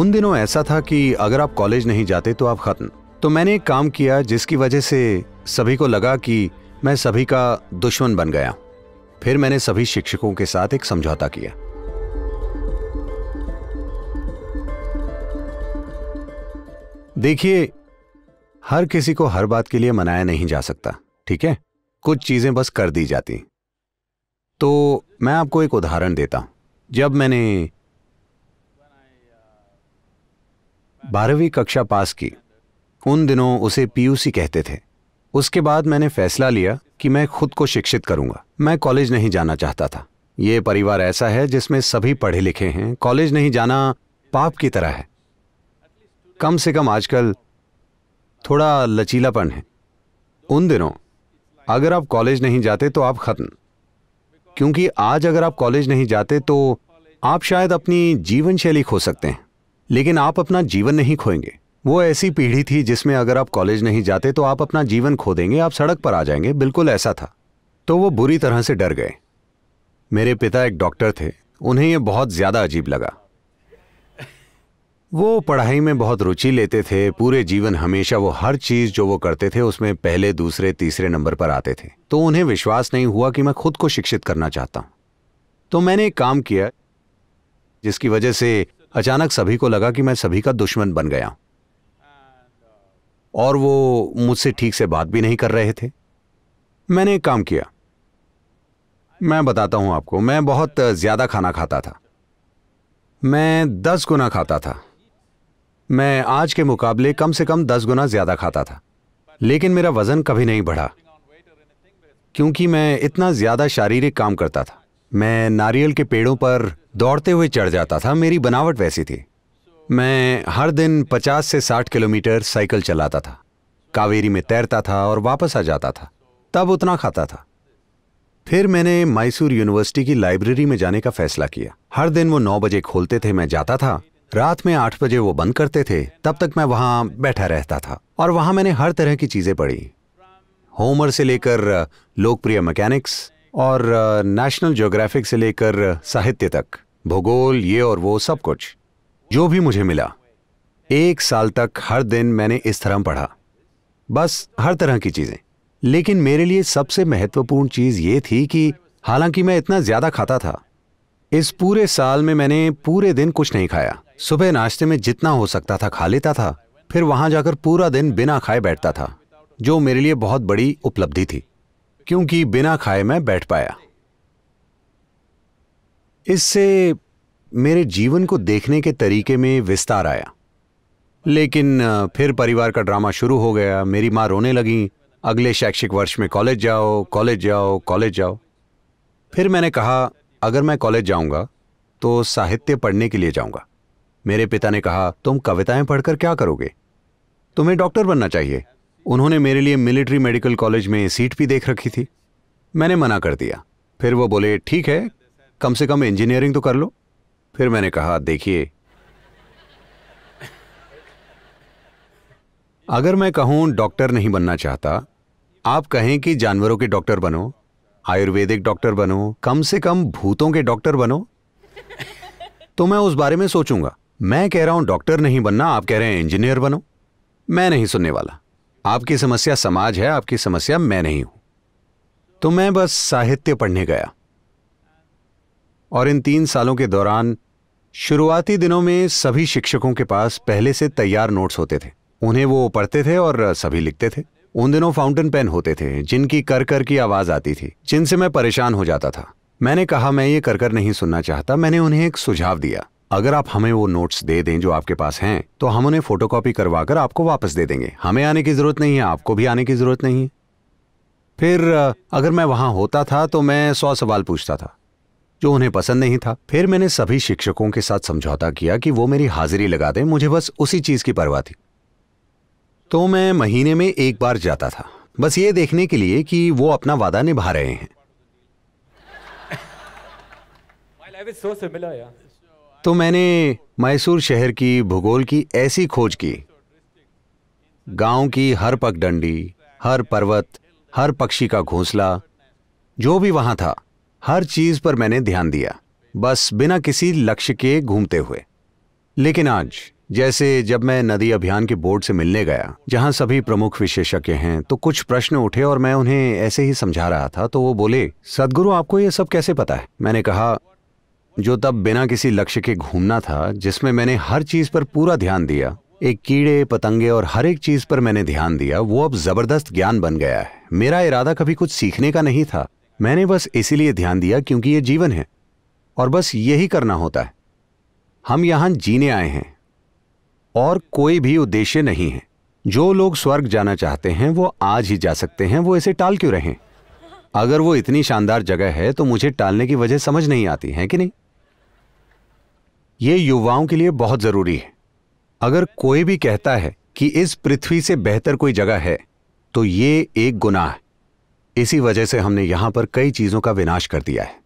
उन दिनों ऐसा था कि अगर आप कॉलेज नहीं जाते तो आप ख़त्म तो मैंने एक काम किया जिसकी वजह से सभी को लगा कि मैं सभी का दुश्मन बन गया फिर मैंने सभी शिक्षकों के साथ एक समझौता किया देखिए हर किसी को हर बात के लिए मनाया नहीं जा सकता ठीक है कुछ चीजें बस कर दी जाती तो मैं आपको एक उदाहरण देता हूं जब मैंने बारहवीं कक्षा पास की उन दिनों उसे पीयूसी कहते थे उसके बाद मैंने फैसला लिया कि मैं खुद को शिक्षित करूंगा मैं कॉलेज नहीं जाना चाहता था ये परिवार ऐसा है जिसमें सभी पढ़े लिखे हैं कॉलेज नहीं जाना पाप की तरह है कम से कम आजकल थोड़ा लचीलापन है उन दिनों अगर आप कॉलेज नहीं जाते तो आप खत्म क्योंकि आज अगर आप कॉलेज नहीं जाते तो आप शायद अपनी जीवन शैली खो सकते हैं लेकिन आप अपना जीवन नहीं खोएंगे वो ऐसी पीढ़ी थी जिसमें अगर आप कॉलेज नहीं जाते तो आप अपना जीवन खो देंगे आप सड़क पर आ जाएंगे बिल्कुल ऐसा था तो वो बुरी तरह से डर गए मेरे पिता एक डॉक्टर थे उन्हें यह बहुत ज़्यादा अजीब लगा वो पढ़ाई में बहुत रुचि लेते थे पूरे जीवन हमेशा वो हर चीज़ जो वो करते थे उसमें पहले दूसरे तीसरे नंबर पर आते थे तो उन्हें विश्वास नहीं हुआ कि मैं खुद को शिक्षित करना चाहता हूं तो मैंने एक काम किया जिसकी वजह से अचानक सभी को लगा कि मैं सभी का दुश्मन बन गया और वो मुझसे ठीक से बात भी नहीं कर रहे थे मैंने एक काम किया मैं बताता हूं आपको मैं बहुत ज़्यादा खाना खाता था मैं दस गुना खाता था मैं आज के मुकाबले कम से कम दस गुना ज़्यादा खाता था लेकिन मेरा वज़न कभी नहीं बढ़ा क्योंकि मैं इतना ज़्यादा शारीरिक काम करता था मैं नारियल के पेड़ों पर दौड़ते हुए चढ़ जाता था मेरी बनावट वैसी थी मैं हर दिन 50 से 60 किलोमीटर साइकिल चलाता था कावेरी में तैरता था और वापस आ जाता था तब उतना खाता था फिर मैंने मैसूर यूनिवर्सिटी की लाइब्रेरी में जाने का फैसला किया हर दिन वो नौ बजे खोलते थे मैं जाता था रात में आठ बजे वो बंद करते थे तब तक मैं वहां बैठा रहता था और वहां मैंने हर तरह की चीज़ें पढ़ी होमर से लेकर लोकप्रिय मैकेनिक्स और नेशनल ज्योग्राफिक से लेकर साहित्य तक भूगोल ये और वो सब कुछ जो भी मुझे मिला एक साल तक हर दिन मैंने इस तरह पढ़ा बस हर तरह की चीज़ें लेकिन मेरे लिए सबसे महत्वपूर्ण चीज़ ये थी कि हालांकि मैं इतना ज़्यादा खाता था इस पूरे साल में मैंने पूरे दिन कुछ नहीं खाया सुबह नाश्ते में जितना हो सकता था खा लेता था फिर वहां जाकर पूरा दिन बिना खाए बैठता था जो मेरे लिए बहुत बड़ी उपलब्धि थी क्योंकि बिना खाए मैं बैठ पाया इससे मेरे जीवन को देखने के तरीके में विस्तार आया लेकिन फिर परिवार का ड्रामा शुरू हो गया मेरी माँ रोने लगी अगले शैक्षिक वर्ष में कॉलेज जाओ कॉलेज जाओ कॉलेज जाओ फिर मैंने कहा अगर मैं कॉलेज जाऊंगा तो साहित्य पढ़ने के लिए जाऊंगा मेरे पिता ने कहा तुम कविताएं पढ़कर क्या करोगे तुम्हें डॉक्टर बनना चाहिए उन्होंने मेरे लिए मिलिट्री मेडिकल कॉलेज में सीट भी देख रखी थी मैंने मना कर दिया फिर वो बोले ठीक है कम से कम इंजीनियरिंग तो कर लो फिर मैंने कहा देखिए अगर मैं कहूं डॉक्टर नहीं बनना चाहता आप कहें कि जानवरों के डॉक्टर बनो आयुर्वेदिक डॉक्टर बनो कम से कम भूतों के डॉक्टर बनो तो मैं उस बारे में सोचूंगा मैं कह रहा हूं डॉक्टर नहीं बनना आप कह रहे हैं इंजीनियर बनो मैं नहीं सुनने वाला आपकी समस्या समाज है आपकी समस्या मैं नहीं हूं तो मैं बस साहित्य पढ़ने गया और इन तीन सालों के दौरान शुरुआती दिनों में सभी शिक्षकों के पास पहले से तैयार नोट्स होते थे उन्हें वो पढ़ते थे और सभी लिखते थे उन दिनों फाउंटेन पेन होते थे जिनकी कर कर की आवाज आती थी जिनसे मैं परेशान हो जाता था मैंने कहा मैं ये कर कर नहीं सुनना चाहता मैंने उन्हें एक सुझाव दिया अगर आप हमें वो नोट्स दे दें जो आपके पास हैं तो हम उन्हें फोटोकॉपी करवा कर आपको वापस दे देंगे हमें आने की ज़रूरत नहीं है आपको भी आने की ज़रूरत नहीं है फिर अगर मैं वहां होता था तो मैं सौ सवाल पूछता था जो उन्हें पसंद नहीं था फिर मैंने सभी शिक्षकों के साथ समझौता किया कि वो मेरी हाजिरी लगा दें मुझे बस उसी चीज़ की परवाह थी तो मैं महीने में एक बार जाता था बस ये देखने के लिए कि वो अपना वादा निभा रहे हैं तो मैंने मैसूर शहर की भूगोल की ऐसी खोज की गांव की हर पगडंडी हर पर्वत हर पक्षी का घोंसला जो भी वहां था हर चीज पर मैंने ध्यान दिया बस बिना किसी लक्ष्य के घूमते हुए लेकिन आज जैसे जब मैं नदी अभियान के बोर्ड से मिलने गया जहां सभी प्रमुख विशेषज्ञ हैं तो कुछ प्रश्न उठे और मैं उन्हें ऐसे ही समझा रहा था तो वो बोले सदगुरु आपको ये सब कैसे पता है मैंने कहा जो तब बिना किसी लक्ष्य के घूमना था जिसमें मैंने हर चीज पर पूरा ध्यान दिया एक कीड़े पतंगे और हर एक चीज पर मैंने ध्यान दिया वो अब जबरदस्त ज्ञान बन गया है मेरा इरादा कभी कुछ सीखने का नहीं था मैंने बस इसीलिए ध्यान दिया क्योंकि ये जीवन है और बस यही करना होता है हम यहां जीने आए हैं और कोई भी उद्देश्य नहीं है जो लोग स्वर्ग जाना चाहते हैं वो आज ही जा सकते हैं वो इसे टाल क्यों रहे अगर वो इतनी शानदार जगह है तो मुझे टालने की वजह समझ नहीं आती है कि नहीं ये युवाओं के लिए बहुत ज़रूरी है अगर कोई भी कहता है कि इस पृथ्वी से बेहतर कोई जगह है तो ये एक गुनाह है इसी वजह से हमने यहां पर कई चीज़ों का विनाश कर दिया है